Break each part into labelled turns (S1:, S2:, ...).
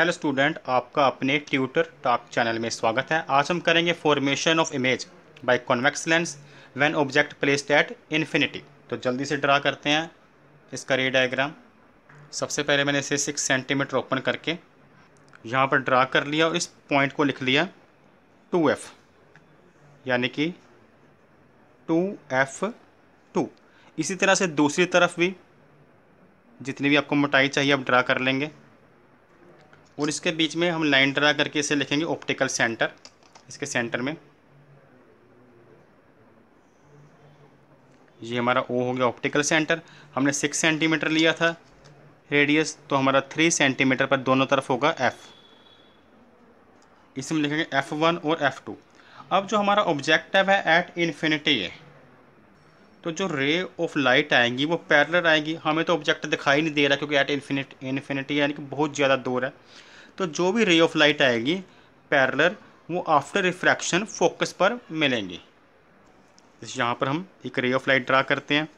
S1: hello student आपका अपने tutor talk channel में स्वागत है आज हम करेंगे formation of image by convex lens when object placed at infinity तो जल्दी से ड्रा करते हैं इसका रे डायग्राम सबसे पहले मैंने इसे सिक्स सेंटीमीटर ओपन करके यहाँ पर ड्रा कर लिया और इस पॉइंट को लिख लिया टू एफ यानी कि टू एफ टू इसी तरह से दूसरी तरफ भी जितनी भी आपको मोटाई चाहिए आप ड्रा कर लेंगे और इसके बीच में हम लाइन ड्रा करके इसे लिखेंगे ऑप्टिकल सेंटर इसके सेंटर में ये हमारा ओ हो गया ऑप्टिकल सेंटर हमने सिक्स सेंटीमीटर लिया था रेडियस तो हमारा थ्री सेंटीमीटर पर दोनों तरफ होगा एफ़ इसमें लिखेंगे एफ़ वन और एफ़ टू अब जो हमारा ऑब्जेक्टिव है एट इन्फिनिटी है तो जो रे ऑफ लाइट आएंगी वो पैरलर आएगी हमें तो ऑब्जेक्ट दिखाई नहीं दे रहा क्योंकि एट इन्फिनिट इन्फिनिटी यानी कि बहुत ज़्यादा दूर है तो जो भी रे ऑफ लाइट आएगी पैरलर वो आफ्टर रिफ्रैक्शन फोकस पर मिलेंगी यहाँ पर हम एक रे ऑफ लाइट ड्रा करते हैं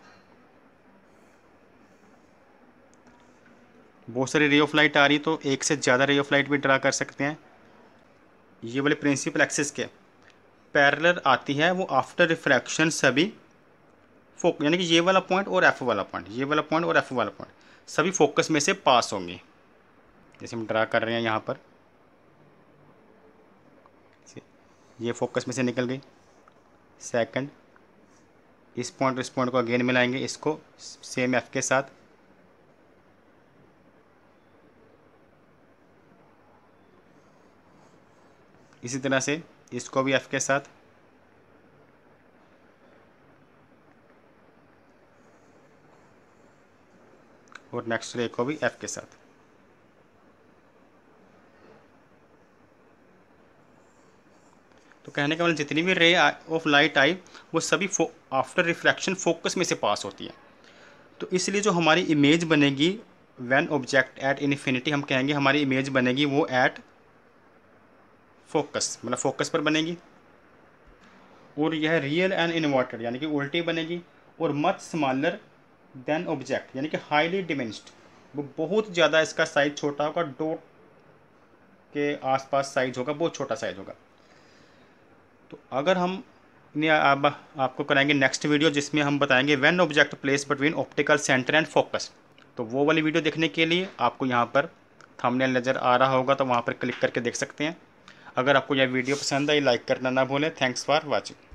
S1: बहुत सारी रे ऑफ लाइट आ रही तो एक से ज़्यादा रे ऑफ लाइट भी ड्रा कर सकते हैं ये वाले प्रिंसिपल एक्सिस के पैरलर आती है वो आफ्टर रिफ्रैक्शन सभी फोक यानी कि ये वाला पॉइंट और एफ वाला पॉइंट ये वाला पॉइंट और एफ वाला पॉइंट सभी फोकस में से पास होंगे जैसे हम ड्रा कर रहे हैं यहाँ पर ये फोकस में से निकल गई सेकंड इस पॉइंट इस पॉइंट को अगेन मिलाएंगे इसको सेम एफ के साथ इसी तरह से इसको भी एफ के साथ और नेक्स्ट रे को भी एफ के साथ तो कहने का मतलब जितनी भी रे ऑफ लाइट आई वो सभी आफ्टर रिफ्लेक्शन फोकस में से पास होती है तो इसलिए जो हमारी इमेज बनेगी वैन ऑब्जेक्ट एट इन्फिनिटी हम कहेंगे हमारी इमेज बनेगी वो एट फोकस मतलब फोकस पर बनेगी और यह रियल एंड इन्वर्टेड यानी कि उल्टी बनेगी और मच स्मॉलर देन ऑब्जेक्ट यानी कि हाईली डिमेंस्ड वो बहुत ज़्यादा इसका साइज़ छोटा होगा डोट के आसपास साइज़ होगा बहुत छोटा साइज़ होगा तो अगर हम अब आपको कराएंगे नेक्स्ट वीडियो जिसमें हम बताएंगे when object place between optical centre and focus तो वो वाली वीडियो देखने के लिए आपको यहाँ पर थंबनेल नज़र आ रहा होगा तो वहाँ पर क्लिक करके देख सकते हैं अगर आपको यह वीडियो पसंद आई लाइक करना ना भूलें थैंक्स फॉर वॉचिंग